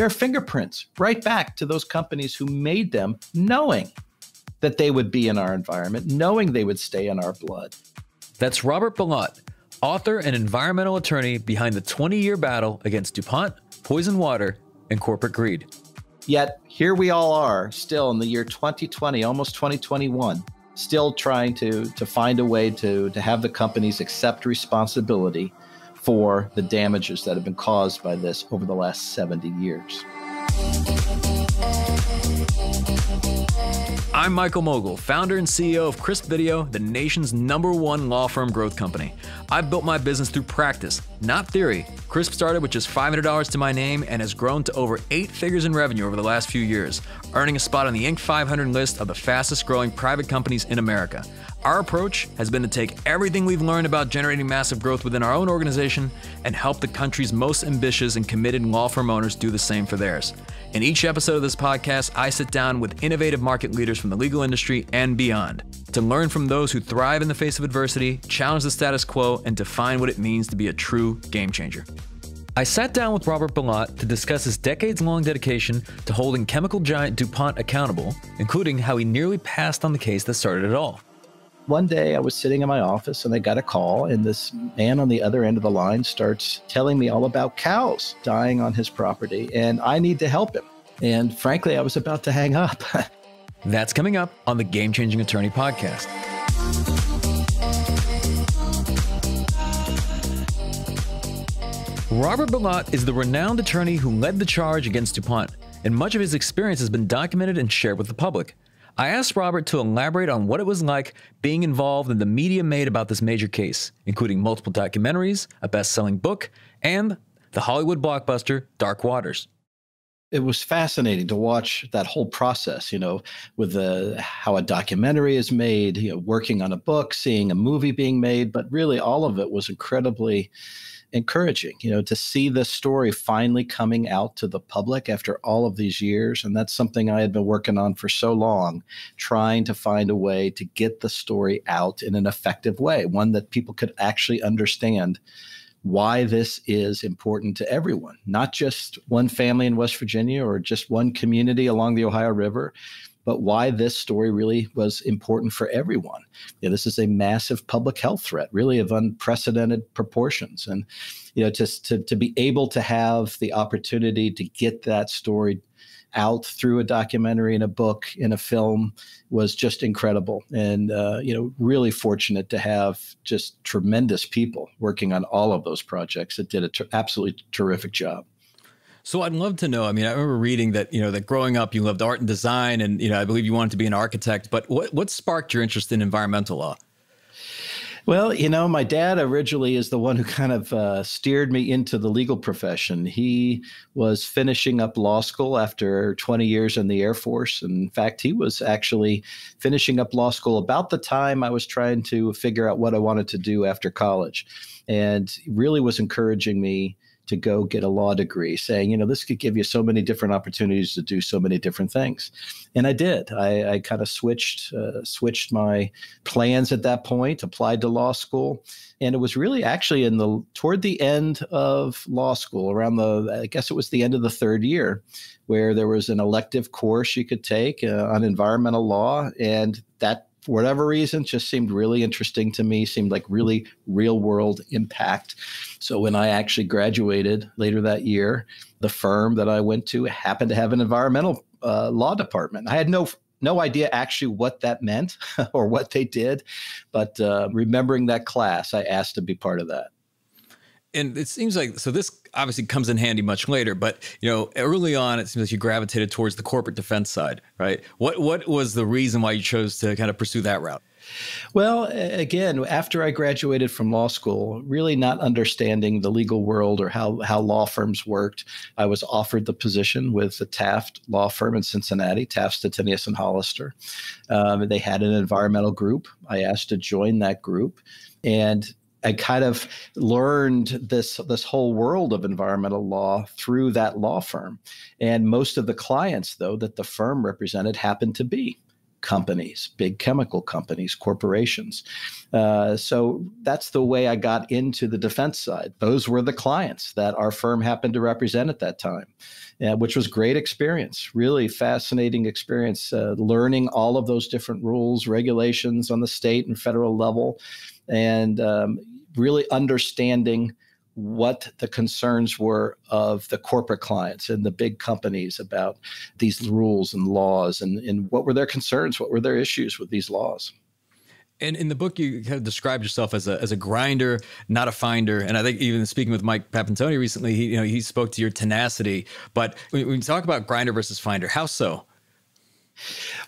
their fingerprints right back to those companies who made them, knowing that they would be in our environment, knowing they would stay in our blood. That's Robert Ballant, author and environmental attorney behind the 20 year battle against DuPont, poison water, and corporate greed. Yet here we all are, still in the year 2020, almost 2021, still trying to, to find a way to, to have the companies accept responsibility for the damages that have been caused by this over the last 70 years. I'm Michael Mogul, founder and CEO of Crisp Video, the nation's number one law firm growth company. I've built my business through practice, not theory. Crisp started with just $500 to my name and has grown to over eight figures in revenue over the last few years, earning a spot on the Inc. 500 list of the fastest growing private companies in America. Our approach has been to take everything we've learned about generating massive growth within our own organization and help the country's most ambitious and committed law firm owners do the same for theirs. In each episode of this podcast, I sit down with innovative market leaders from the legal industry and beyond to learn from those who thrive in the face of adversity, challenge the status quo, and define what it means to be a true game changer. I sat down with Robert Bellot to discuss his decades long dedication to holding chemical giant DuPont accountable, including how he nearly passed on the case that started it all one day I was sitting in my office and I got a call, and this man on the other end of the line starts telling me all about cows dying on his property, and I need to help him. And frankly, I was about to hang up. That's coming up on the Game Changing Attorney podcast. Robert Bellot is the renowned attorney who led the charge against DuPont, and much of his experience has been documented and shared with the public. I asked Robert to elaborate on what it was like being involved in the media made about this major case, including multiple documentaries, a best selling book, and the Hollywood blockbuster Dark Waters it was fascinating to watch that whole process you know with the how a documentary is made you know working on a book seeing a movie being made but really all of it was incredibly encouraging, you know, to see this story finally coming out to the public after all of these years. And that's something I had been working on for so long, trying to find a way to get the story out in an effective way, one that people could actually understand why this is important to everyone, not just one family in West Virginia or just one community along the Ohio River but why this story really was important for everyone. You know, this is a massive public health threat, really of unprecedented proportions. And you know, just to, to be able to have the opportunity to get that story out through a documentary and a book and a film was just incredible and uh, you know really fortunate to have just tremendous people working on all of those projects that did an ter- absolutely terrific job so I'd love to know. I mean, I remember reading that you know that growing up you loved art and design, and you know I believe you wanted to be an architect. But what what sparked your interest in environmental law? Well, you know, my dad originally is the one who kind of uh, steered me into the legal profession. He was finishing up law school after 20 years in the Air Force. in fact, he was actually finishing up law school about the time I was trying to figure out what I wanted to do after college and really was encouraging me to go get a law degree, saying, you know, this could give you so many different opportunities to do so many different things. And I did. I, I kind of switched uh, switched my plans at that point, applied to law school, and it was really actually in the toward the end of law school, around the I guess it was the end of the third year, where there was an elective course you could take uh, on environmental law, and that for whatever reason just seemed really interesting to me seemed like really real world impact so when i actually graduated later that year the firm that i went to happened to have an environmental uh, law department i had no no idea actually what that meant or what they did but uh, remembering that class i asked to be part of that and it seems like so this obviously comes in handy much later but you know early on it seems like you gravitated towards the corporate defense side right what what was the reason why you chose to kind of pursue that route well, again, after I graduated from law school, really not understanding the legal world or how, how law firms worked, I was offered the position with the Taft law firm in Cincinnati, Taft, Stettinius, and Hollister. Um, they had an environmental group. I asked to join that group. And I kind of learned this this whole world of environmental law through that law firm. And most of the clients, though, that the firm represented happened to be companies, big chemical companies, corporations. Uh, so that's the way I got into the defense side. Those were the clients that our firm happened to represent at that time, uh, which was great experience, really fascinating experience, uh, learning all of those different rules, regulations on the state and federal level and um, really understanding what the concerns were of the corporate clients and the big companies about these rules and laws and, and what were their concerns, what were their issues with these laws. And in the book, you kind of described yourself as a as a grinder, not a finder. And I think even speaking with Mike Papantoni recently, he you know he spoke to your tenacity. But when, when you talk about grinder versus finder, how so?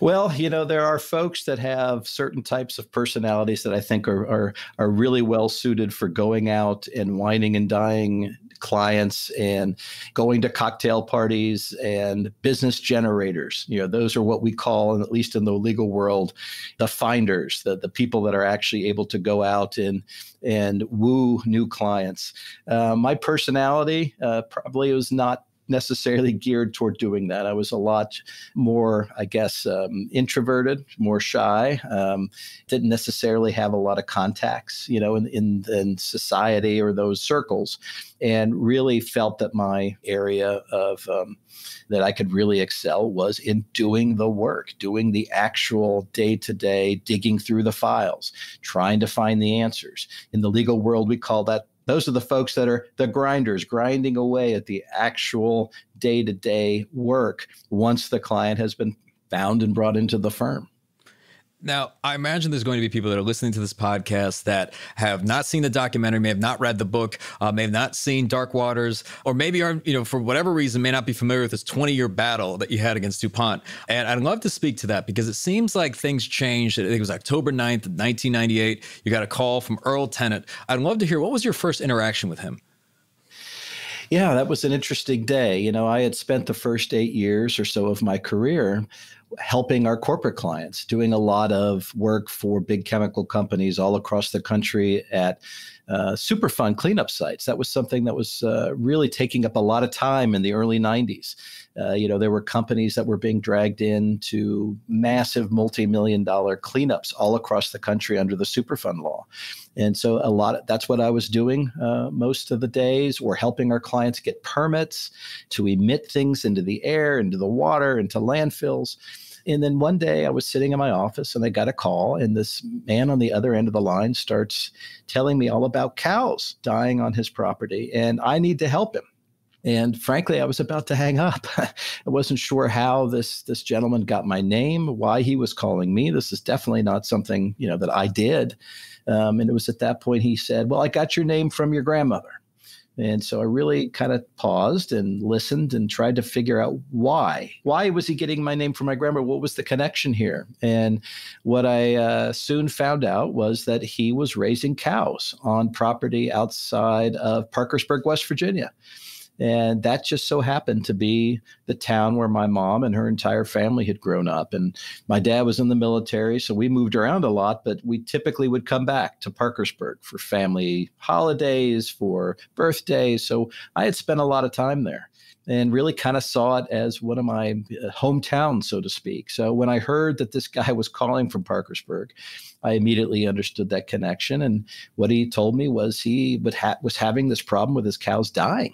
Well, you know, there are folks that have certain types of personalities that I think are are, are really well suited for going out and whining and dying clients and going to cocktail parties and business generators. You know, those are what we call, and at least in the legal world, the finders, the, the people that are actually able to go out and and woo new clients. Uh, my personality uh, probably was not necessarily geared toward doing that. I was a lot more, I guess, um, introverted, more shy. Um, didn't necessarily have a lot of contacts, you know, in, in, in society or those circles, and really felt that my area of um, that I could really excel was in doing the work, doing the actual day to day digging through the files, trying to find the answers. In the legal world, we call that those are the folks that are the grinders, grinding away at the actual day to day work once the client has been found and brought into the firm. Now, I imagine there's going to be people that are listening to this podcast that have not seen the documentary, may have not read the book, uh, may have not seen Dark Waters, or maybe are you know for whatever reason may not be familiar with this 20 year battle that you had against DuPont. And I'd love to speak to that because it seems like things changed. I think it was October 9th, 1998. You got a call from Earl Tennant. I'd love to hear what was your first interaction with him. Yeah, that was an interesting day. You know, I had spent the first eight years or so of my career helping our corporate clients, doing a lot of work for big chemical companies all across the country at uh, Superfund cleanup sites. That was something that was uh, really taking up a lot of time in the early 90s. Uh, you know, there were companies that were being dragged into massive multi-million dollar cleanups all across the country under the Superfund law. And so a lot of, that's what I was doing uh, most of the days. We're helping our clients get permits to emit things into the air, into the water, into landfills. And then one day I was sitting in my office and I got a call, and this man on the other end of the line starts telling me all about cows dying on his property, and I need to help him. And frankly, I was about to hang up. I wasn't sure how this this gentleman got my name, why he was calling me. This is definitely not something you know that I did. Um, and it was at that point he said, "Well, I got your name from your grandmother." And so I really kind of paused and listened and tried to figure out why. Why was he getting my name from my grandmother? What was the connection here? And what I uh, soon found out was that he was raising cows on property outside of Parkersburg, West Virginia. And that just so happened to be the town where my mom and her entire family had grown up. And my dad was in the military, so we moved around a lot, but we typically would come back to Parkersburg for family holidays, for birthdays. So I had spent a lot of time there and really kind of saw it as one of my uh, hometowns, so to speak. So when I heard that this guy was calling from Parkersburg, I immediately understood that connection. And what he told me was he ha- was having this problem with his cows dying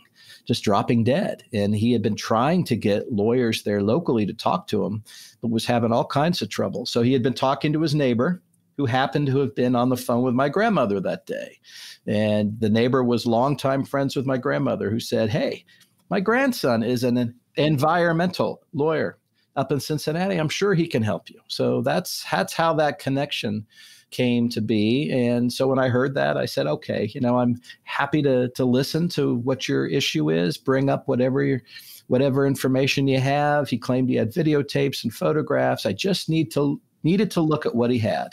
just dropping dead. And he had been trying to get lawyers there locally to talk to him, but was having all kinds of trouble. So he had been talking to his neighbor, who happened to have been on the phone with my grandmother that day. And the neighbor was longtime friends with my grandmother, who said, Hey, my grandson is an environmental lawyer up in Cincinnati. I'm sure he can help you. So that's that's how that connection came to be. And so when I heard that, I said, okay, you know, I'm happy to to listen to what your issue is. Bring up whatever your whatever information you have. He claimed he had videotapes and photographs. I just need to needed to look at what he had.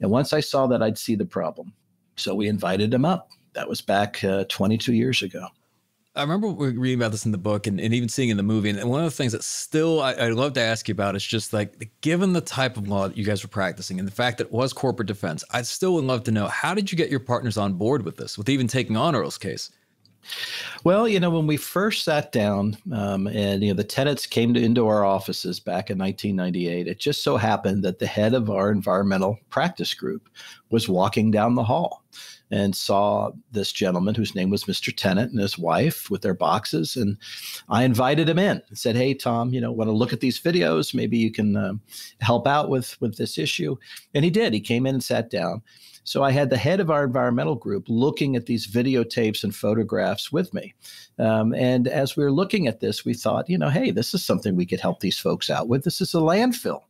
And once I saw that, I'd see the problem. So we invited him up. That was back uh, 22 years ago. I remember reading about this in the book and, and even seeing in the movie. And one of the things that still I, I love to ask you about is just like, given the type of law that you guys were practicing and the fact that it was corporate defense, I still would love to know how did you get your partners on board with this, with even taking on Earl's case? Well, you know, when we first sat down um, and, you know, the tenants came to, into our offices back in 1998, it just so happened that the head of our environmental practice group was walking down the hall and saw this gentleman whose name was Mr. Tennant and his wife with their boxes. And I invited him in and said, Hey, Tom, you know, want to look at these videos? Maybe you can um, help out with, with this issue. And he did. He came in and sat down. So I had the head of our environmental group looking at these videotapes and photographs with me. Um, and as we were looking at this, we thought, you know, hey, this is something we could help these folks out with. This is a landfill.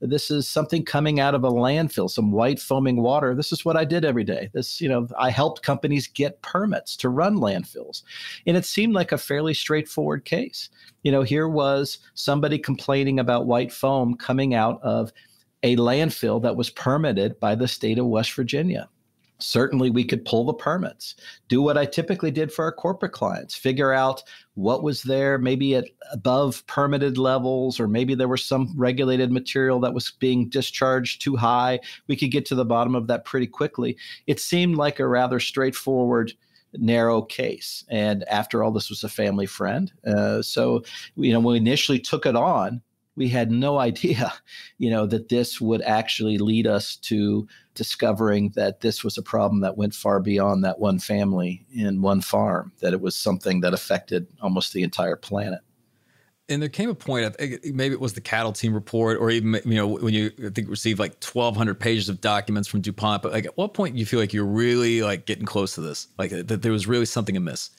This is something coming out of a landfill, some white foaming water. This is what I did every day. This, you know, I helped companies get permits to run landfills. And it seemed like a fairly straightforward case. You know, here was somebody complaining about white foam coming out of a landfill that was permitted by the state of West Virginia. Certainly, we could pull the permits, do what I typically did for our corporate clients, figure out what was there, maybe at above permitted levels, or maybe there was some regulated material that was being discharged too high. We could get to the bottom of that pretty quickly. It seemed like a rather straightforward narrow case. And after all, this was a family friend. Uh, so, you know, when we initially took it on, we had no idea, you know, that this would actually lead us to discovering that this was a problem that went far beyond that one family in one farm, that it was something that affected almost the entire planet and there came a point. I think maybe it was the cattle team report, or even you know when you I think received like twelve hundred pages of documents from Dupont. But like, at what point you feel like you're really like getting close to this? Like that there was really something amiss.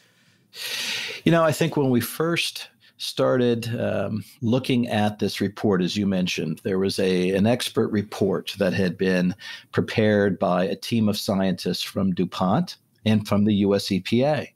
You know, I think when we first started um, looking at this report, as you mentioned, there was a an expert report that had been prepared by a team of scientists from DuPont and from the US EPA.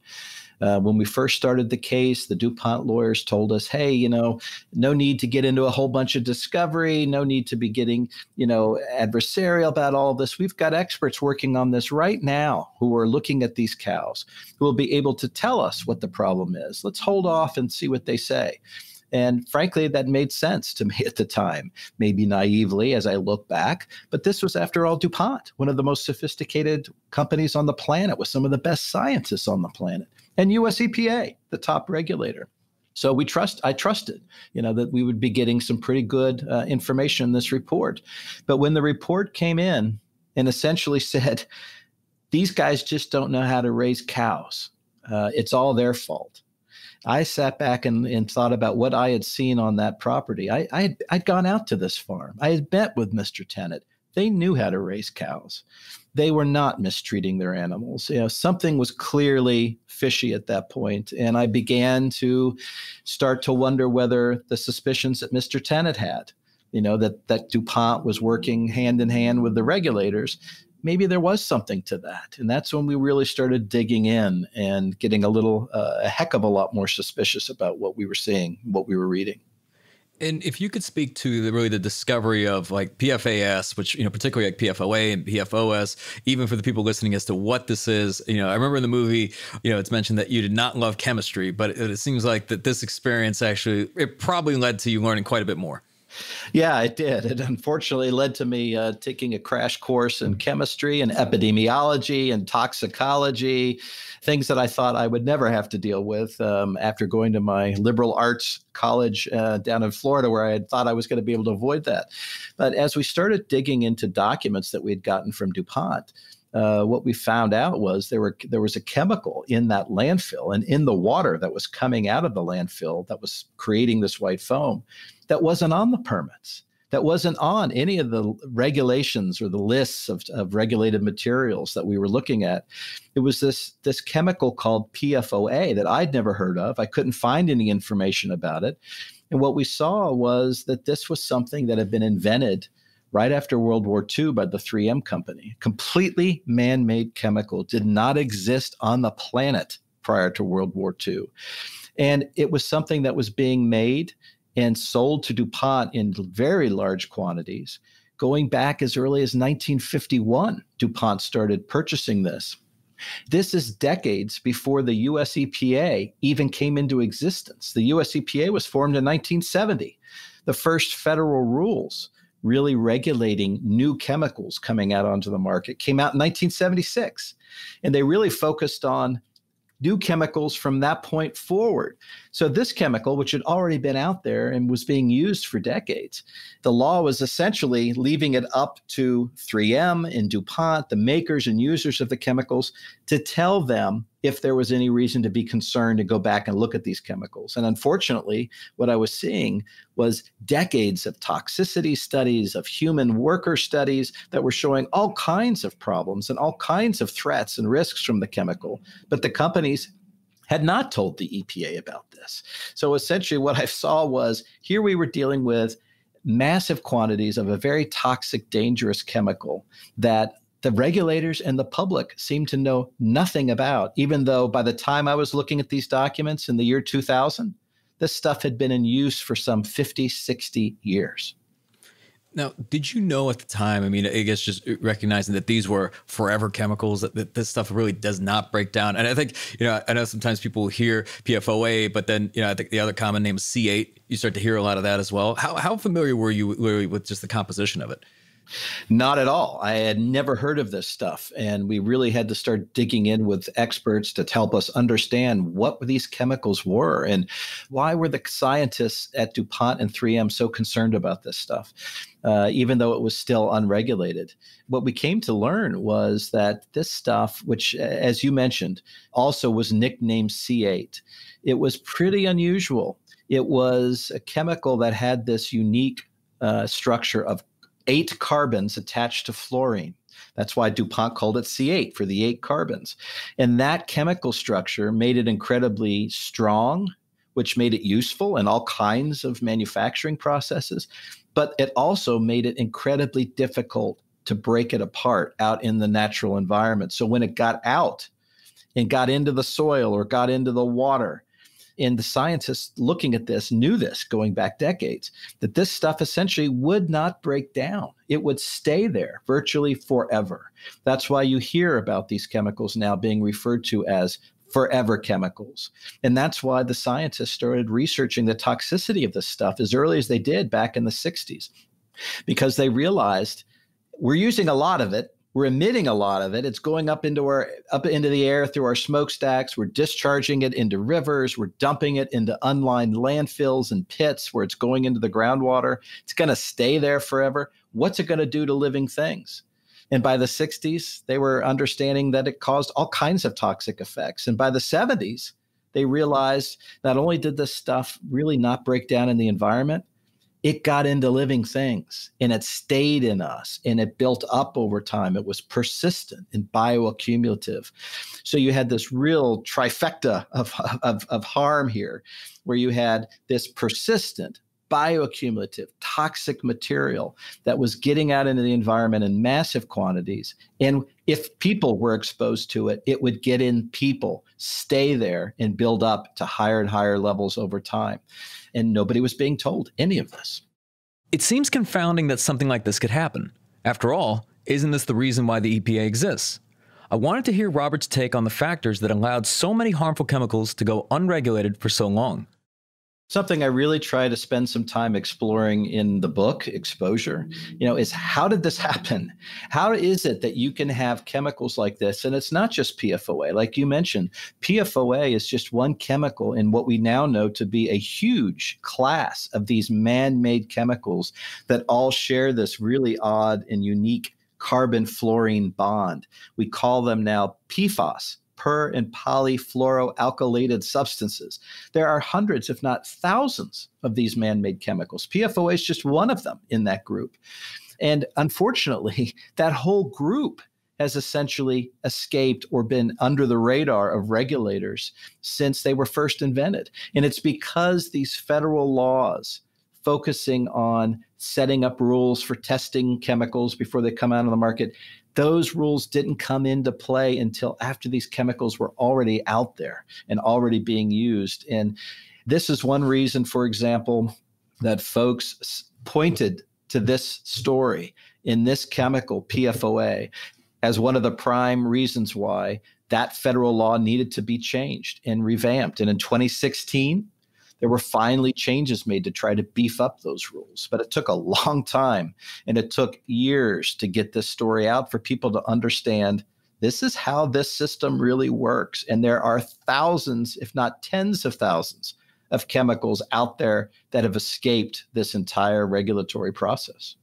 Uh, when we first started the case, the DuPont lawyers told us, hey, you know, no need to get into a whole bunch of discovery, no need to be getting, you know, adversarial about all this. We've got experts working on this right now who are looking at these cows, who will be able to tell us what the problem is. Let's hold off and see what they say. And frankly, that made sense to me at the time, maybe naively as I look back. But this was, after all, DuPont, one of the most sophisticated companies on the planet with some of the best scientists on the planet and US EPA, the top regulator. So we trust. I trusted, you know, that we would be getting some pretty good uh, information in this report. But when the report came in and essentially said, "These guys just don't know how to raise cows. Uh, it's all their fault." I sat back and, and thought about what I had seen on that property. I, I had, I'd gone out to this farm. I had met with Mr. Tennant. They knew how to raise cows they were not mistreating their animals. You know, something was clearly fishy at that point, and I began to start to wonder whether the suspicions that Mr. Tennant had, you know, that that DuPont was working hand in hand with the regulators, maybe there was something to that. And that's when we really started digging in and getting a little, uh, a heck of a lot more suspicious about what we were seeing, what we were reading. And if you could speak to the, really the discovery of like PFAS, which you know particularly like PFOA and PFOS, even for the people listening as to what this is, you know, I remember in the movie, you know, it's mentioned that you did not love chemistry, but it, it seems like that this experience actually it probably led to you learning quite a bit more. Yeah, it did. It unfortunately led to me uh, taking a crash course in chemistry and epidemiology and toxicology things that I thought I would never have to deal with um, after going to my liberal arts college uh, down in Florida, where I had thought I was going to be able to avoid that. But as we started digging into documents that we had gotten from DuPont, uh, what we found out was there were there was a chemical in that landfill and in the water that was coming out of the landfill that was creating this white foam that wasn't on the permits that wasn't on any of the regulations or the lists of, of regulated materials that we were looking at. It was this, this chemical called PFOA that I'd never heard of. I couldn't find any information about it. And what we saw was that this was something that had been invented right after World War II by the 3M company. Completely man made chemical, did not exist on the planet prior to World War II. And it was something that was being made and sold to DuPont in very large quantities. Going back as early as 1951, DuPont started purchasing this. This is decades before the US EPA even came into existence. The US EPA was formed in 1970. The first federal rules really regulating new chemicals coming out onto the market came out in 1976. And they really focused on new chemicals from that point forward. So, this chemical, which had already been out there and was being used for decades, the law was essentially leaving it up to 3M and DuPont, the makers and users of the chemicals, to tell them if there was any reason to be concerned to go back and look at these chemicals. And unfortunately, what I was seeing was decades of toxicity studies, of human worker studies that were showing all kinds of problems and all kinds of threats and risks from the chemical. But the companies had not told the EPA about this. So essentially, what I saw was here we were dealing with massive quantities of a very toxic, dangerous chemical that the regulators and the public seemed to know nothing about, even though by the time I was looking at these documents in the year 2000, this stuff had been in use for some 50, 60 years. Now, did you know at the time? I mean, I guess just recognizing that these were forever chemicals, that, that this stuff really does not break down. And I think, you know, I know sometimes people hear PFOA, but then, you know, I think the other common name is C8. You start to hear a lot of that as well. How, how familiar were you really with just the composition of it? Not at all. I had never heard of this stuff. And we really had to start digging in with experts to help us understand what these chemicals were and why were the scientists at DuPont and 3M so concerned about this stuff, uh, even though it was still unregulated. What we came to learn was that this stuff, which, as you mentioned, also was nicknamed C8, it was pretty unusual. It was a chemical that had this unique uh, structure of eight carbons attached to fluorine. That's why DuPont called it C8 for the eight carbons. And that chemical structure made it incredibly strong, which made it useful in all kinds of manufacturing processes. But it also made it incredibly difficult to break it apart out in the natural environment. So when it got out and got into the soil or got into the water, and the scientists looking at this knew this going back decades that this stuff essentially would not break down. It would stay there virtually forever. That's why you hear about these chemicals now being referred to as forever chemicals. And that's why the scientists started researching the toxicity of this stuff as early as they did back in the 60s, because they realized we're using a lot of it we're emitting a lot of it. It's going up into our up into the air through our smokestacks. We're discharging it into rivers. We're dumping it into unlined landfills and pits where it's going into the groundwater. It's going to stay there forever. What's it going to do to living things? And by the 60s, they were understanding that it caused all kinds of toxic effects. And by the 70s, they realized not only did this stuff really not break down in the environment, it got into living things and it stayed in us and it built up over time. It was persistent and bioaccumulative. So you had this real trifecta of, of, of harm here where you had this persistent bioaccumulative, toxic material that was getting out into the environment in massive quantities. And if people were exposed to it, it would get in people, stay there, and build up to higher and higher levels over time. And nobody was being told any of this. It seems confounding that something like this could happen. After all, isn't this the reason why the EPA exists? I wanted to hear Robert's take on the factors that allowed so many harmful chemicals to go unregulated for so long something I really try to spend some time exploring in the book exposure, you know, is how did this happen? How is it that you can have chemicals like this? And it's not just PFOA, like you mentioned, PFOA is just one chemical in what we now know to be a huge class of these man made chemicals that all share this really odd and unique carbon fluorine bond. We call them now PFAS per and polyfluoroalkylated substances. There are hundreds, if not thousands, of these man made chemicals. PFOA is just one of them in that group. And unfortunately, that whole group has essentially escaped or been under the radar of regulators since they were first invented. And it's because these federal laws focusing on setting up rules for testing chemicals before they come out on the market those rules didn't come into play until after these chemicals were already out there and already being used. And this is one reason, for example, that folks pointed to this story in this chemical, PFOA, as one of the prime reasons why that federal law needed to be changed and revamped. And in 2016, there were finally changes made to try to beef up those rules. But it took a long time and it took years to get this story out for people to understand this is how this system really works. And there are thousands, if not tens of thousands, of chemicals out there that have escaped this entire regulatory process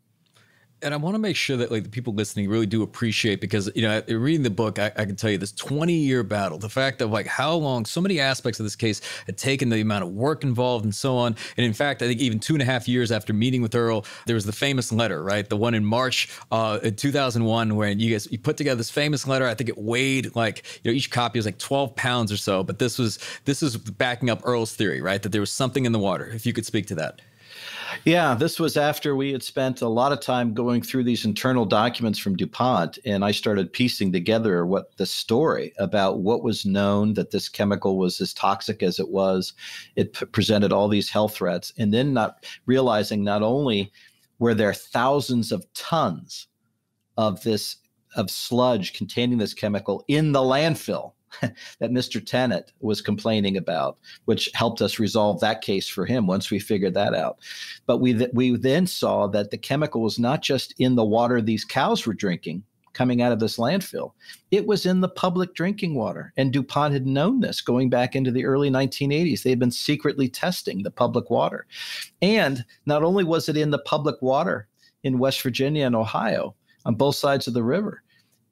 and I want to make sure that like the people listening really do appreciate because you know reading the book I, I, can tell you this 20 year battle the fact of like how long so many aspects of this case had taken the amount of work involved and so on and in fact I think even two and a half years after meeting with Earl there was the famous letter right the one in March uh, 2001 when you guys you put together this famous letter I think it weighed like you know each copy was like 12 pounds or so but this was this is backing up Earl's theory right that there was something in the water if you could speak to that. Yeah, this was after we had spent a lot of time going through these internal documents from DuPont, and I started piecing together what the story about what was known that this chemical was as toxic as it was. It p- presented all these health threats, and then not realizing not only were there thousands of tons of this of sludge containing this chemical in the landfill that Mr. Tennant was complaining about, which helped us resolve that case for him once we figured that out. But we th- we then saw that the chemical was not just in the water these cows were drinking coming out of this landfill. It was in the public drinking water. And DuPont had known this going back into the early 1980s. They had been secretly testing the public water. And not only was it in the public water in West Virginia and Ohio on both sides of the river,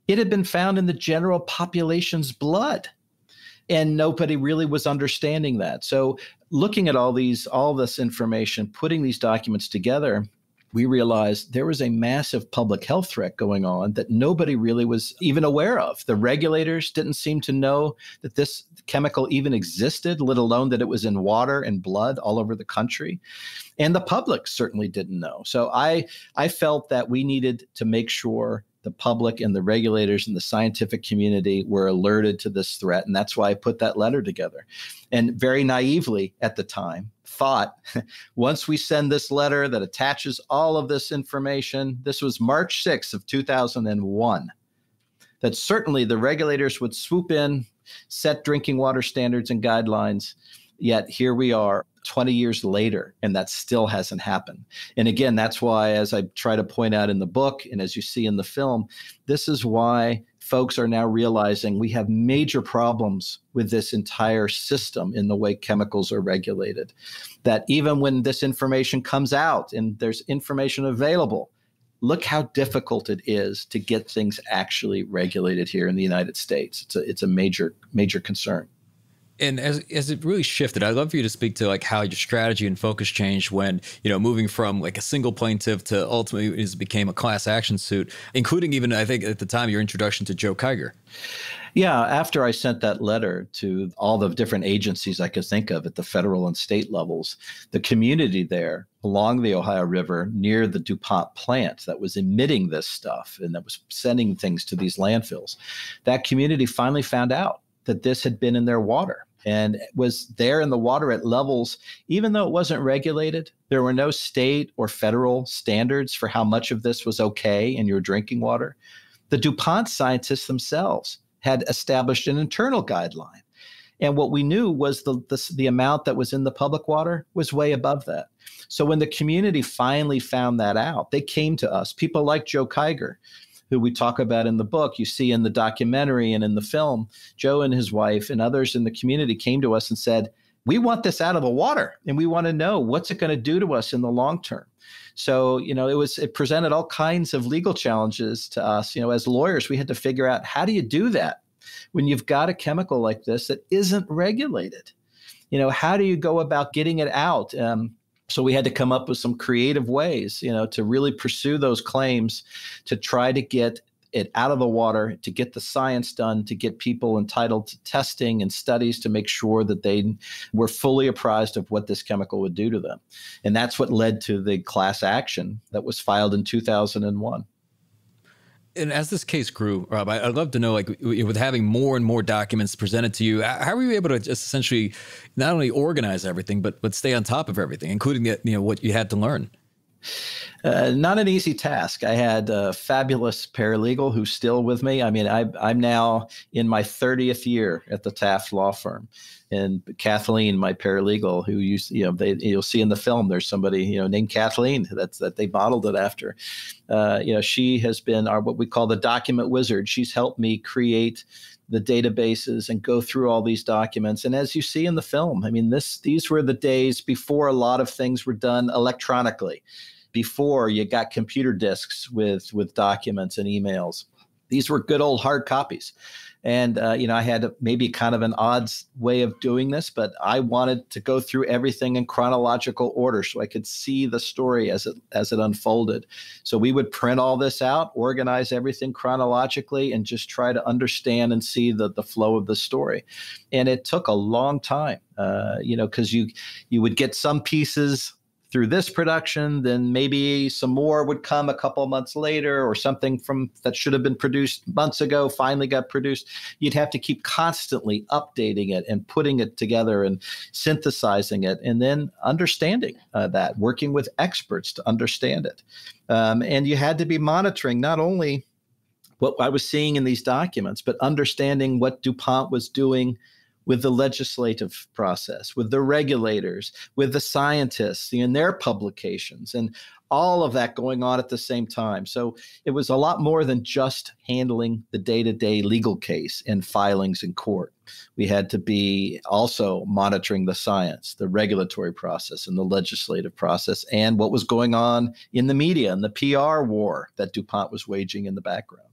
it had been found in the general population's blood. And nobody really was understanding that. So, looking at all these, all this information, putting these documents together, we realized there was a massive public health threat going on that nobody really was even aware of. The regulators didn't seem to know that this chemical even existed, let alone that it was in water and blood all over the country. And the public certainly didn't know. So I, I felt that we needed to make sure the public and the regulators and the scientific community were alerted to this threat. And that's why I put that letter together. And very naively at the time, thought once we send this letter that attaches all of this information, this was March 6th of 2001, that certainly the regulators would swoop in, set drinking water standards and guidelines Yet here we are 20 years later, and that still hasn't happened. And again, that's why, as I try to point out in the book, and as you see in the film, this is why folks are now realizing we have major problems with this entire system in the way chemicals are regulated. That even when this information comes out and there's information available, look how difficult it is to get things actually regulated here in the United States. It's a, it's a major, major concern and as as it really shifted, I'd love for you to speak to like how your strategy and focus changed when you know moving from like a single plaintiff to ultimately it became a class action suit, including even I think at the time your introduction to Joe Kiger. Yeah, after I sent that letter to all the different agencies I could think of at the federal and state levels, the community there along the Ohio River near the DuPont plant that was emitting this stuff and that was sending things to these landfills, that community finally found out that this had been in their water and was there in the water at levels, even though it wasn't regulated. There were no state or federal standards for how much of this was okay in your drinking water. The DuPont scientists themselves had established an internal guideline. And what we knew was the, the, the amount that was in the public water was way above that. So when the community finally found that out, they came to us. People like Joe Kiger, who we talk about in the book, you see in the documentary and in the film, Joe and his wife and others in the community came to us and said, we want this out of the water and we want to know what's it going to do to us in the long term so you know it was it presented all kinds of legal challenges to us you know as lawyers we had to figure out how do you do that when you've got a chemical like this that isn't regulated you know how do you go about getting it out um, so we had to come up with some creative ways, you know, to really pursue those claims to try to get it out of the water, to get the science done, to get people entitled to testing and studies to make sure that they were fully apprised of what this chemical would do to them. And that's what led to the class action that was filed in 2001 and as this case grew, Rob, I, would love to know, like, with having more and more documents presented to you, how were you able to just essentially not only organize everything, but but stay on top of everything, including the, you know what you had to learn? Uh, not an easy task. I had a fabulous paralegal who's still with me. I mean, I, I'm now in my 30th year at the Taft Law Firm, and Kathleen, my paralegal, who you you know they, you'll see in the film, there's somebody you know named Kathleen that's that they modeled it after. Uh, you know, she has been our what we call the document wizard. She's helped me create the databases and go through all these documents. And as you see in the film, I mean, this these were the days before a lot of things were done electronically before you got computer disks with with documents and emails. These were good old hard copies, and uh, you know I had maybe kind of an odd way of doing this, but I wanted to go through everything in chronological order so I could see the story as it as it unfolded. So we would print all this out, organize everything chronologically, and just try to understand and see the the flow of the story. And it took a long time, uh, you know, because you you would get some pieces through this production, then maybe some more would come a couple months later, or something from that should have been produced months ago finally got produced. You'd have to keep constantly updating it and putting it together and synthesizing it, and then understanding uh, that, working with experts to understand it, um, and you had to be monitoring not only what I was seeing in these documents, but understanding what DuPont was doing with the legislative process, with the regulators, with the scientists in their publications, and all of that going on at the same time. So it was a lot more than just handling the day to day legal case and filings in court. We had to be also monitoring the science, the regulatory process, and the legislative process, and what was going on in the media and the PR war that DuPont was waging in the background.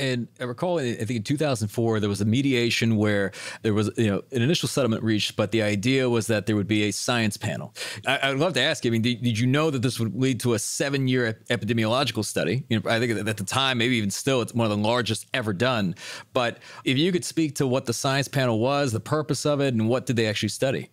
And I recall, I think in 2004, there was a mediation where there was, you know, an initial settlement reached, but the idea was that there would be a science panel. I, I would love to ask you, I mean, did, did, you know that this would lead to a seven year epidemiological study? You know, I think at the time, maybe even still, it's one of the largest ever done. But if you could speak to what the science panel was, the purpose of it, and what did they actually study?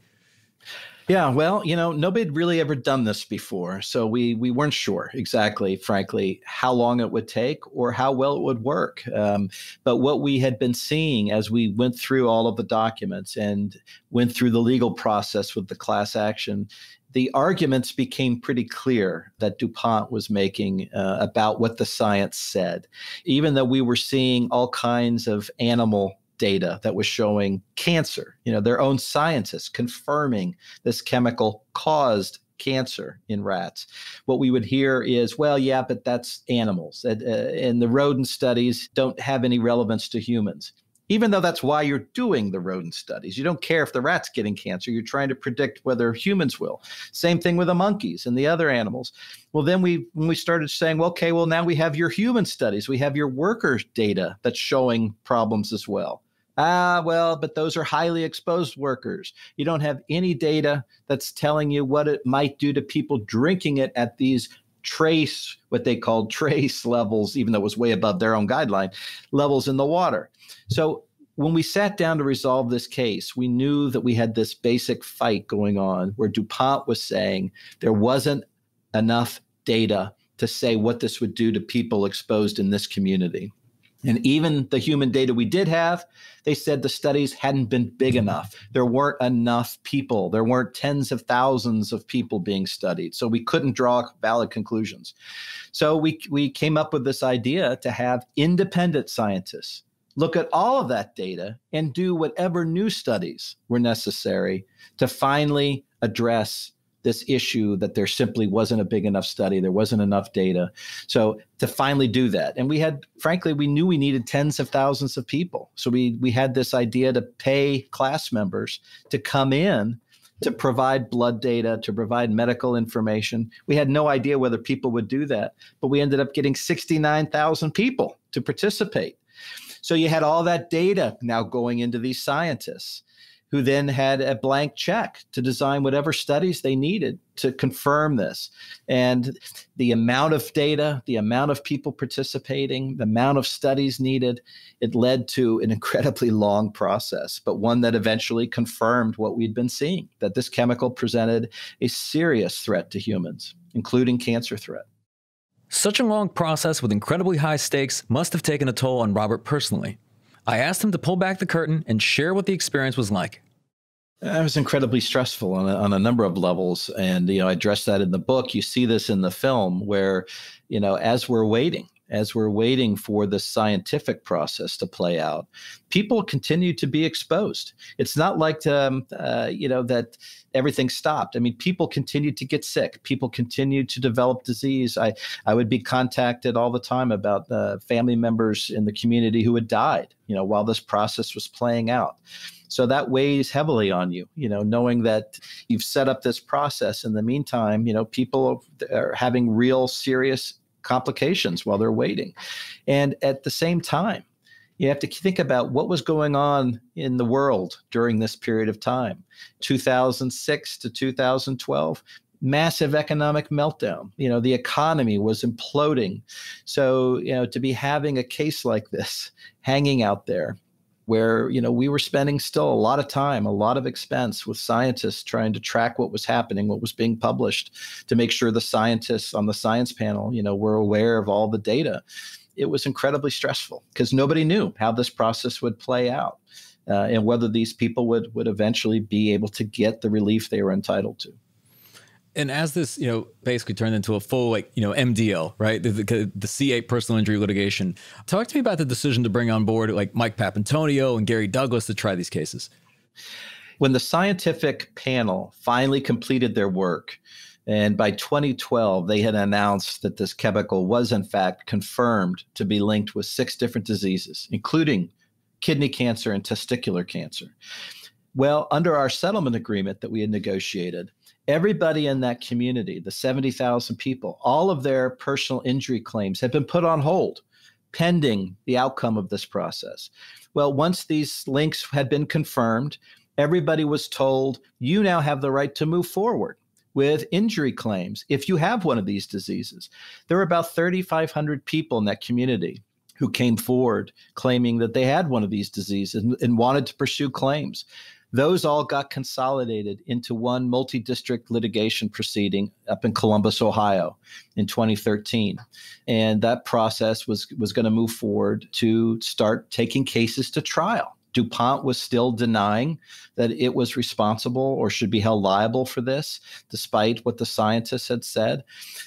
Yeah, well, you know, nobody had really ever done this before, so we we weren't sure exactly, frankly, how long it would take or how well it would work. Um, but what we had been seeing as we went through all of the documents and went through the legal process with the class action the arguments became pretty clear that DuPont was making uh, about what the science said. Even though we were seeing all kinds of animal data that was showing cancer. You know, their own scientists confirming this chemical caused cancer in rats. What we would hear is, well, yeah, but that's animals. And, uh, and the rodent studies don't have any relevance to humans. Even though that's why you're doing the rodent studies. You don't care if the rat's getting cancer. You're trying to predict whether humans will. Same thing with the monkeys and the other animals. Well, then we when we started saying, well, okay, well, now we have your human studies. We have your worker data that's showing problems as well. Ah, well, but those are highly exposed workers. You don't have any data that's telling you what it might do to people drinking it at these trace, what they called trace levels, even though it was way above their own guideline, levels in the water. So when we sat down to resolve this case, we knew that we had this basic fight going on where DuPont was saying there wasn't enough data to say what this would do to people exposed in this community. And even the human data we did have, they said the studies hadn't been big enough. There weren't enough people. There weren't tens of thousands of people being studied. So we couldn't draw valid conclusions. So we, we came up with this idea to have independent scientists look at all of that data and do whatever new studies were necessary to finally address this issue that there simply wasn't a big enough study, there wasn't enough data. So to finally do that, and we had, frankly, we knew we needed tens of thousands of people. So we we had this idea to pay class members to come in to provide blood data, to provide medical information. We had no idea whether people would do that, but we ended up getting 69,000 people to participate. So you had all that data now going into these scientists who then had a blank check to design whatever studies they needed to confirm this. And the amount of data, the amount of people participating, the amount of studies needed, it led to an incredibly long process, but one that eventually confirmed what we'd been seeing that this chemical presented a serious threat to humans, including cancer threat. Such a long process with incredibly high stakes must have taken a toll on Robert personally. I asked him to pull back the curtain and share what the experience was like. It was incredibly stressful on a, on a number of levels, and you know I address that in the book. You see this in the film, where you know as we're waiting, as we're waiting for the scientific process to play out, people continue to be exposed. It's not like um, uh, you know that everything stopped. I mean, people continue to get sick. People continue to develop disease. I I would be contacted all the time about uh, family members in the community who had died. You know, while this process was playing out. So that weighs heavily on you, you know, knowing that you've set up this process. In the meantime, you know, people are having real serious complications while they're waiting. And at the same time, you have to think about what was going on in the world during this period of time 2006 to 2012 massive economic meltdown you know the economy was imploding so you know to be having a case like this hanging out there where you know we were spending still a lot of time a lot of expense with scientists trying to track what was happening what was being published to make sure the scientists on the science panel you know were aware of all the data it was incredibly stressful because nobody knew how this process would play out uh, and whether these people would would eventually be able to get the relief they were entitled to and as this, you know, basically turned into a full like, you know, MDL, right? The, the, the, C8 personal injury litigation. Talk to me about the decision to bring on board like Mike Papantonio and Gary Douglas to try these cases. When the scientific panel finally completed their work, and by 2012, they had announced that this chemical was in fact confirmed to be linked with six different diseases, including kidney cancer and testicular cancer. Well, under our settlement agreement that we had negotiated, everybody in that community, the 70,000 people, all of their personal injury claims have been put on hold pending the outcome of this process. Well, once these links had been confirmed, everybody was told you now have the right to move forward with injury claims if you have one of these diseases. There were about 3,500 people in that community who came forward claiming that they had one of these diseases and, and wanted to pursue claims. Those all got consolidated into one multi district litigation proceeding up in Columbus, Ohio in 2013. And that process was, was going to move forward to start taking cases to trial. DuPont was still denying that it was responsible or should be held liable for this, despite what the scientists had said.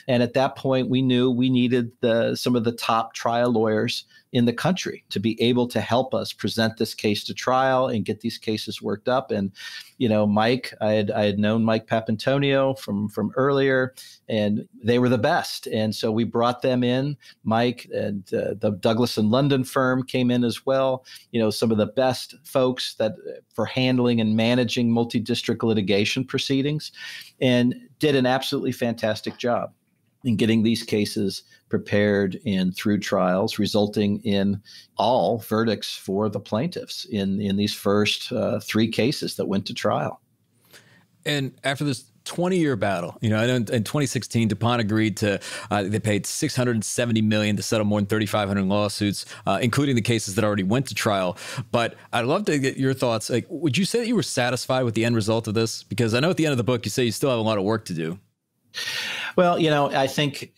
And at that point, we knew we needed the, some of the top trial lawyers in the country to be able to help us present this case to trial and get these cases worked up. And you know, Mike, I had I had known Mike Papantonio from from earlier, and they were the best. And so we brought them in. Mike and uh, the Douglas and London firm came in as well. You know, some of the best folks that uh, for handling and managing multi-district litigation proceedings, and did an absolutely fantastic job in getting these cases prepared and through trials, resulting in all verdicts for the plaintiffs in, in these first uh, three cases that went to trial. And after this 20 year battle. You know, in, 2016, DuPont agreed to, uh, they paid 670 million to settle more than 3,500 lawsuits, uh, including the cases that already went to trial. But I'd love to get your thoughts. Like, would you say that you were satisfied with the end result of this? Because I know at the end of the book, you say you still have a lot of work to do. Well, you know, I think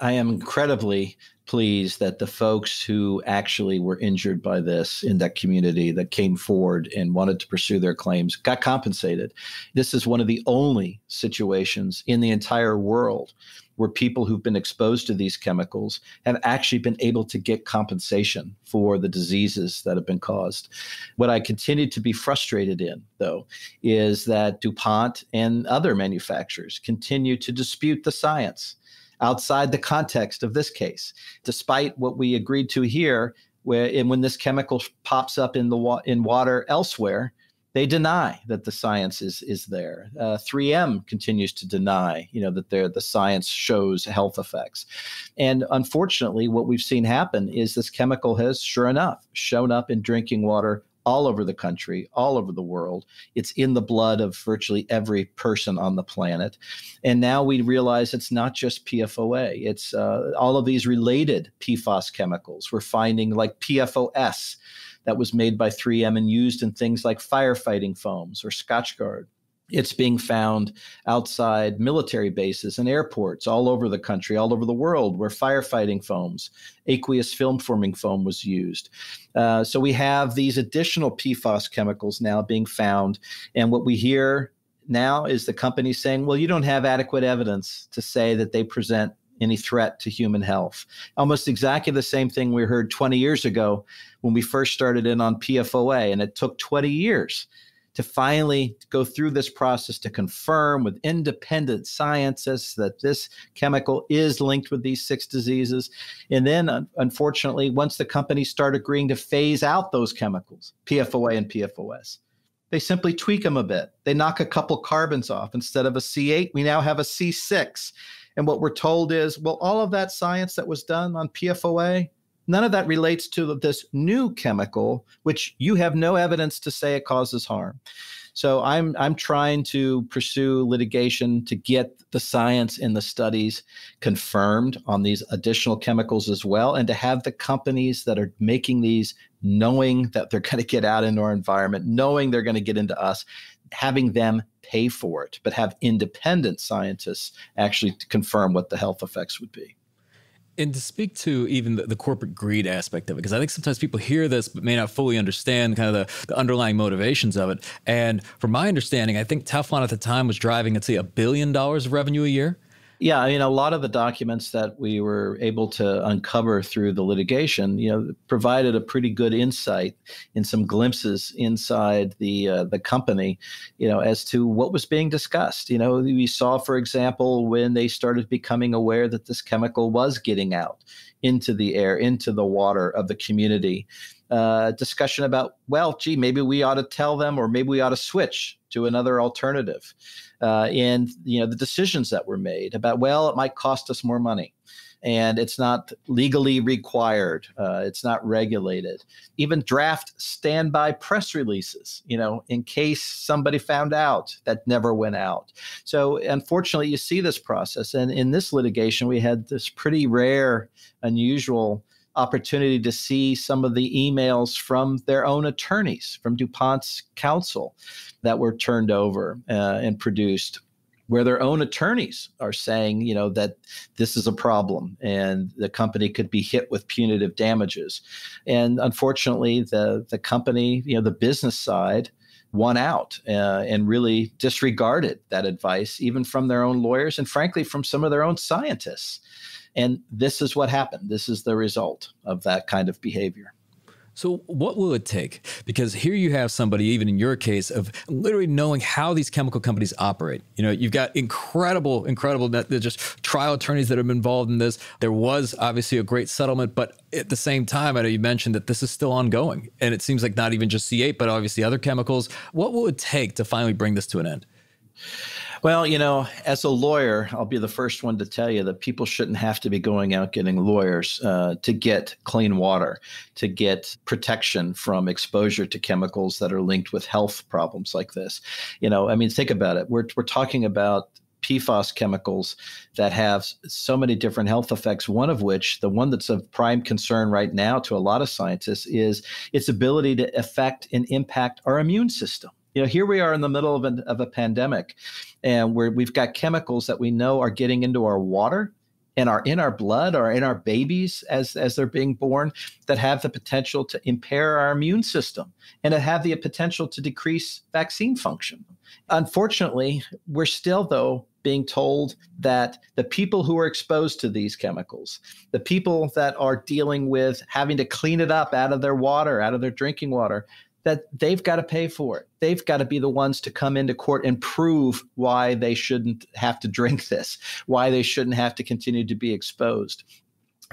I am incredibly pleased that the folks who actually were injured by this in that community that came forward and wanted to pursue their claims got compensated. This is one of the only situations in the entire world where people who've been exposed to these chemicals have actually been able to get compensation for the diseases that have been caused. What I continue to be frustrated in, though, is that DuPont and other manufacturers continue to dispute the science outside the context of this case, despite what we agreed to here. Where and when this chemical pops up in the wa- in water elsewhere, they deny that the science is is there. Uh, 3M continues to deny, you know, that the science shows health effects, and unfortunately, what we've seen happen is this chemical has, sure enough, shown up in drinking water all over the country, all over the world. It's in the blood of virtually every person on the planet. And now we realize it's not just PFOA, it's uh, all of these related PFAS chemicals. We're finding like PFOS that was made by 3M and used in things like firefighting foams or Scotch Guard it's being found outside military bases and airports all over the country, all over the world, where firefighting foams, aqueous film forming foam was used. Uh, so we have these additional PFAS chemicals now being found. And what we hear now is the company saying, well, you don't have adequate evidence to say that they present any threat to human health. Almost exactly the same thing we heard 20 years ago when we first started in on PFOA, and it took 20 years to finally go through this process to confirm with independent scientists that this chemical is linked with these six diseases. And then, unfortunately, once the companies start agreeing to phase out those chemicals, PFOA and PFOS, they simply tweak them a bit. They knock a couple carbons off. Instead of a C8, we now have a C6. And what we're told is, well, all of that science that was done on PFOA, None of that relates to this new chemical, which you have no evidence to say it causes harm. So I'm I'm trying to pursue litigation to get the science and the studies confirmed on these additional chemicals as well, and to have the companies that are making these knowing that they're going to get out into our environment, knowing they're going to get into us, having them pay for it, but have independent scientists actually confirm what the health effects would be and to speak to even the, the, corporate greed aspect of it, because I think sometimes people hear this but may not fully understand kind of the, the, underlying motivations of it. And from my understanding, I think Teflon at the time was driving, let's say, a billion dollars of revenue a year. Yeah, I mean, a lot of the documents that we were able to uncover through the litigation, you know, provided a pretty good insight in some glimpses inside the uh, the company, you know, as to what was being discussed. You know, we saw, for example, when they started becoming aware that this chemical was getting out into the air, into the water of the community. Uh, discussion about, well, gee, maybe we ought to tell them, or maybe we ought to switch to another alternative. Uh, and you know the decisions that were made about, well, it might cost us more money and it's not legally required. Uh, it's not regulated. Even draft standby press releases, you know, in case somebody found out that never went out. So unfortunately, you see this process. And in this litigation, we had this pretty rare, unusual opportunity to see some of the emails from their own attorneys, from DuPont's counsel, that were turned over uh, and produced where their own attorneys are saying, you know, that this is a problem and the company could be hit with punitive damages. And unfortunately, the the company, you know, the business side won out uh, and really disregarded that advice, even from their own lawyers and frankly from some of their own scientists. And this is what happened. This is the result of that kind of behavior. So, what will it take? Because here you have somebody, even in your case, of literally knowing how these chemical companies operate. You know, you've got incredible, incredible just trial attorneys that have been involved in this. There was obviously a great settlement, but at the same time, I know you mentioned that this is still ongoing, and it seems like not even just C8, but obviously other chemicals. What will it take to finally bring this to an end? Well, you know, as a lawyer, I'll be the first one to tell you that people shouldn't have to be going out getting lawyers uh, to get clean water, to get protection from exposure to chemicals that are linked with health problems like this. You know, I mean, think about it. We're, we're talking about PFAS chemicals that have so many different health effects. One of which, the one that's of prime concern right now to a lot of scientists, is its ability to affect and impact our immune system you know here we are in the middle of, an, of a pandemic and we're we've got chemicals that we know are getting into our water and are in our blood or in our babies as as they're being born that have the potential to impair our immune system and have the potential to decrease vaccine function unfortunately we're still though being told that the people who are exposed to these chemicals, the people that are dealing with having to clean it up out of their water, out of their drinking water, that they've got to pay for it. They've got to be the ones to come into court and prove why they shouldn't have to drink this, why they shouldn't have to continue to be exposed.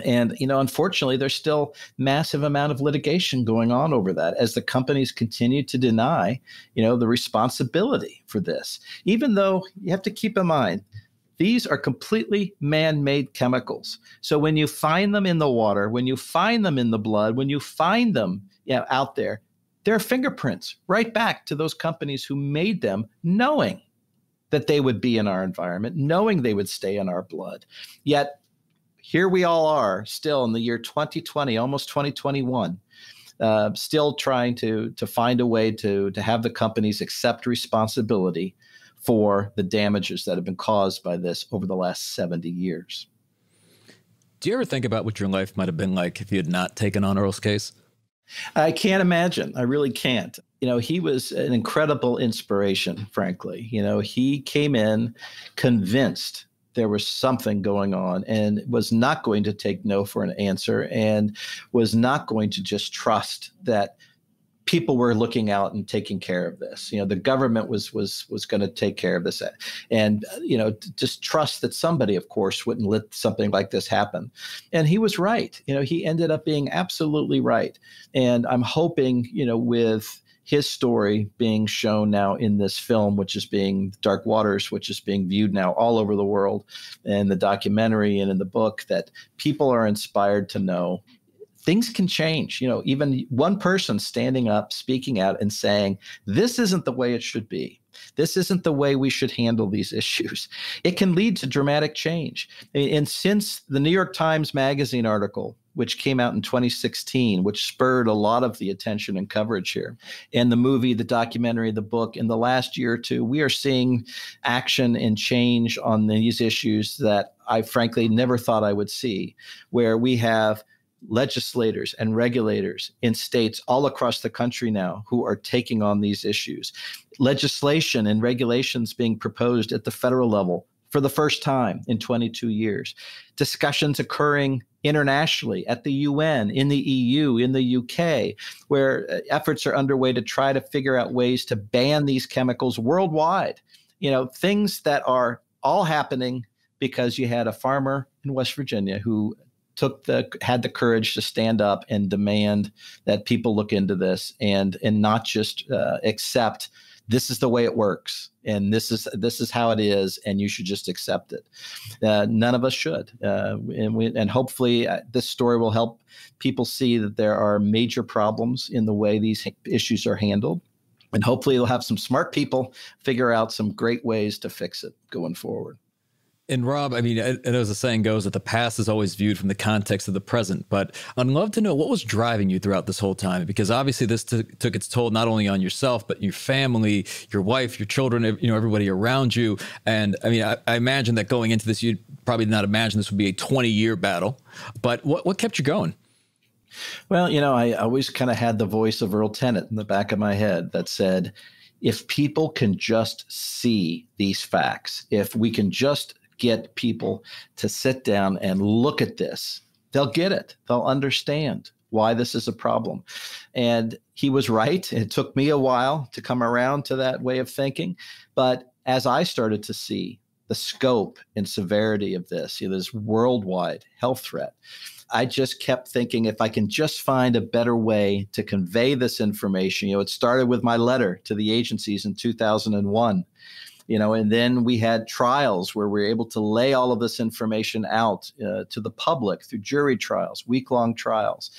And you know, unfortunately, there's still massive amount of litigation going on over that as the companies continue to deny, you know, the responsibility for this. Even though you have to keep in mind, these are completely man made chemicals. So when you find them in the water, when you find them in the blood, when you find them you know, out there, their fingerprints right back to those companies who made them, knowing that they would be in our environment, knowing they would stay in our blood. Yet here we all are still in the year 2020, almost 2021. Uh, still trying to to find a way to to have the companies accept responsibility for the damages that have been caused by this over the last 70 years. Do you ever think about what your life might have been like if you had not taken on Earl's case? I can't imagine. I really can't. You know, he was an incredible inspiration, frankly. You know, he came in convinced there was something going on and was not going to take no for an answer and was not going to just trust that people were looking out and taking care of this. You know, the government was was was going to take care of this, and you know, just trust that somebody, of course, wouldn't let something like this happen. And he was right. You know, he ended up being absolutely right. And I'm hoping, you know, with his story being shown now in this film, which is being Dark Waters, which is being viewed now all over the world, and the documentary and in the book, that people are inspired to know things can change. You know, even one person standing up, speaking out, and saying, this isn't the way it should be. This isn't the way we should handle these issues. It can lead to dramatic change. And since the New York Times Magazine article, which came out in 2016, which spurred a lot of the attention and coverage here, and the movie, the documentary, the book, in the last year or two, we are seeing action and change on these issues that I frankly never thought I would see, where we have legislators and regulators in states all across the country now who are taking on these issues. Legislation and regulations being proposed at the federal level for the first time in 22 years. Discussions occurring internationally at the UN, in the EU, in the UK, where uh, efforts are underway to try to figure out ways to ban these chemicals worldwide. You know, things that are all happening because you had a farmer in West Virginia who took the had the courage to stand up and demand that people look into this and and not just uh, accept this is the way it works and this is this is how it is and you should just accept it uh, none of us should uh, and we, and hopefully uh, this story will help people see that there are major problems in the way these issues are handled and hopefully they'll have some smart people figure out some great ways to fix it going forward and Rob, I mean, and as the saying goes, that the past is always viewed from the context of the present. But I'd love to know what was driving you throughout this whole time, because obviously this took its toll not only on yourself, but your family, your wife, your children, you know, everybody around you. And I mean, I, I imagine that going into this, you'd probably not imagine this would be a 20 year battle. But what, what kept you going? Well, you know, I always kind of had the voice of Earl Tennant in the back of my head that said, if people can just see these facts, if we can just get people to sit down and look at this, they'll get it. They'll understand why this is a problem. And he was right. It took me a while to come around to that way of thinking. But as I started to see the scope and severity of this, you know, this worldwide health threat, I just kept thinking if I can just find a better way to convey this information. You know, it started with my letter to the agencies in 2001 you know and then we had trials where we were able to lay all of this information out uh, to the public through jury trials week long trials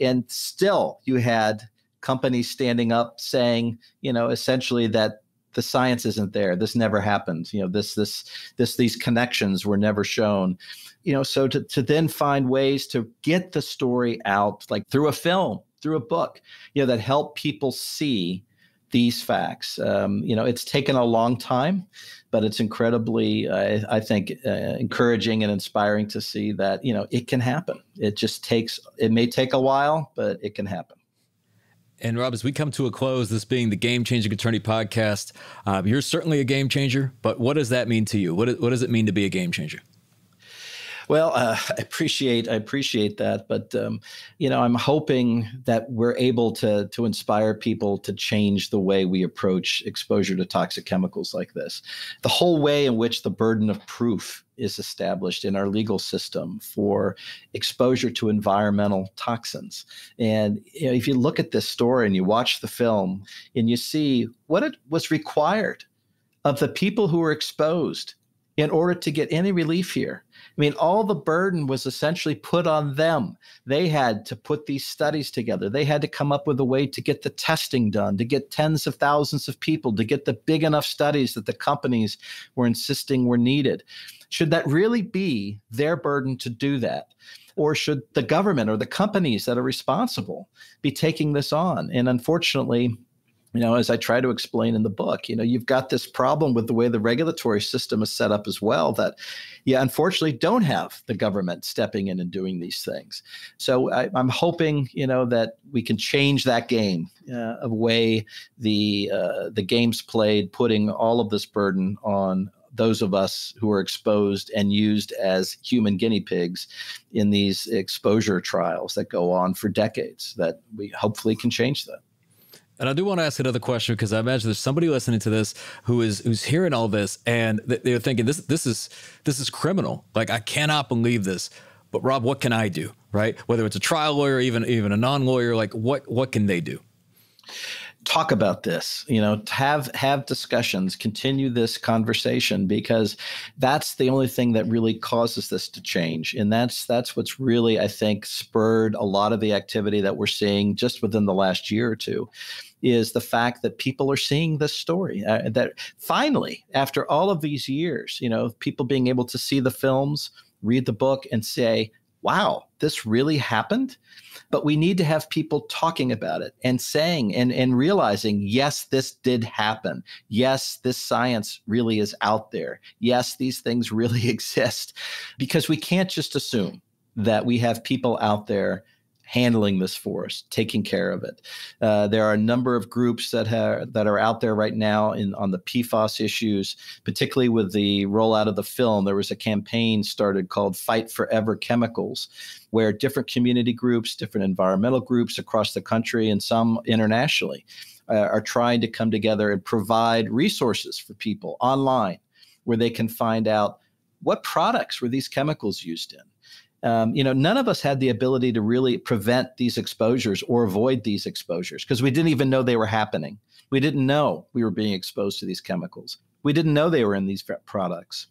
and still you had companies standing up saying you know essentially that the science isn't there this never happened you know this this this these connections were never shown you know so to, to then find ways to get the story out like through a film through a book you know that help people see these facts. Um, you know, it's taken a long time, but it's incredibly, uh, I think, uh, encouraging and inspiring to see that you know it can happen. It just takes. It may take a while, but it can happen. And Rob, as we come to a close, this being the Game Changing Attorney podcast, uh, you're certainly a game changer. But what does that mean to you? What, what does it mean to be a game changer? Well, uh, I appreciate I appreciate that, but um, you know, I'm hoping that we're able to to inspire people to change the way we approach exposure to toxic chemicals like this. The whole way in which the burden of proof is established in our legal system for exposure to environmental toxins. And you know, if you look at this story and you watch the film and you see what it was required of the people who were exposed in order to get any relief here I mean, all the burden was essentially put on them. They had to put these studies together. They had to come up with a way to get the testing done, to get tens of thousands of people, to get the big enough studies that the companies were insisting were needed. Should that really be their burden to do that? Or should the government or the companies that are responsible be taking this on? And unfortunately, you know, as I try to explain in the book, you know, you've got this problem with the way the regulatory system is set up as well that you unfortunately don't have the government stepping in and doing these things. So I, am hoping, you know, that we can change that game uh, of way the uh, the games played, putting all of this burden on those of us who are exposed and used as human guinea pigs in these exposure trials that go on for decades. That we hopefully can change that. And I do want to ask another question because I imagine there's somebody listening to this who is who's hearing all this and they're thinking this this is this is criminal. Like I cannot believe this. But Rob, what can I do? Right? Whether it's a trial lawyer, even even a non lawyer, like what what can they do? talk about this you know have have discussions continue this conversation because that's the only thing that really causes this to change and that's that's what's really i think spurred a lot of the activity that we're seeing just within the last year or two is the fact that people are seeing this story uh, that finally after all of these years you know people being able to see the films read the book and say wow, this really happened. But we need to have people talking about it and saying and, and realizing, yes, this did happen. Yes, this science really is out there. Yes, these things really exist. Because we can't just assume that we have people out there handling this for us, taking care of it. Uh, there are a number of groups that have, that are out there right now in on the PFAS issues, particularly with the rollout of the film. There was a campaign started called "Fight Forever Chemicals," where different community groups, different environmental groups across the country, and some internationally, uh, are trying to come together and provide resources for people online, where they can find out what products were these chemicals used in um, you know, none of us had the ability to really prevent these exposures or avoid these exposures because we didn't even know they were happening. We didn't know we were being exposed to these chemicals. We didn't know they were in these products.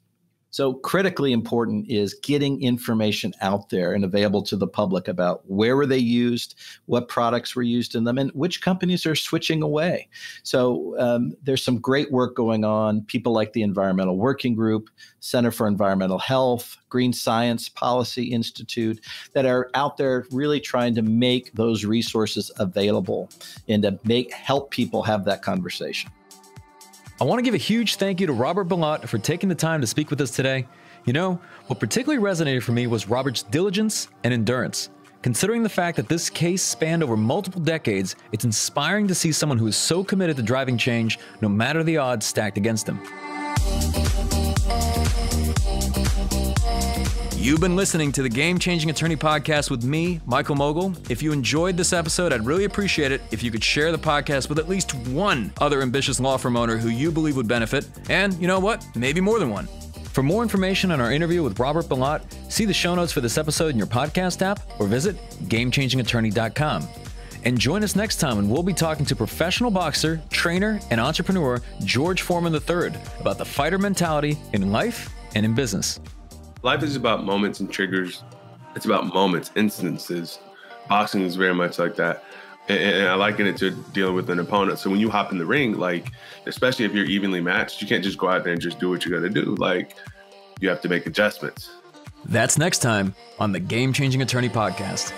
So, critically important is getting information out there and available to the public about where were they used, what products were used in them, and which companies are switching away. So, um, there's some great work going on. People like the Environmental Working Group, Center for Environmental Health, Green Science Policy Institute, that are out there really trying to make those resources available and to make help people have that conversation. I want to give a huge thank you to Robert Belot for taking the time to speak with us today. You know, what particularly resonated for me was Robert's diligence and endurance. Considering the fact that this case spanned over multiple decades, it's inspiring to see someone who is so committed to driving change, no matter the odds stacked against him. You've been listening to the Game Changing Attorney Podcast with me, Michael Mogul. If you enjoyed this episode, I'd really appreciate it if you could share the podcast with at least one other ambitious law firm owner who you believe would benefit. And you know what? Maybe more than one. For more information on our interview with Robert Belot, see the show notes for this episode in your podcast app or visit gamechangingattorney.com. And join us next time when we'll be talking to professional boxer, trainer, and entrepreneur George Foreman III about the fighter mentality in life and in business. Life is about moments and triggers. It's about moments, instances. Boxing is very much like that. And, and I liken it to dealing with an opponent. So when you hop in the ring, like, especially if you're evenly matched, you can't just go out there and just do what you're going to do. Like, you have to make adjustments. That's next time on the Game Changing Attorney Podcast.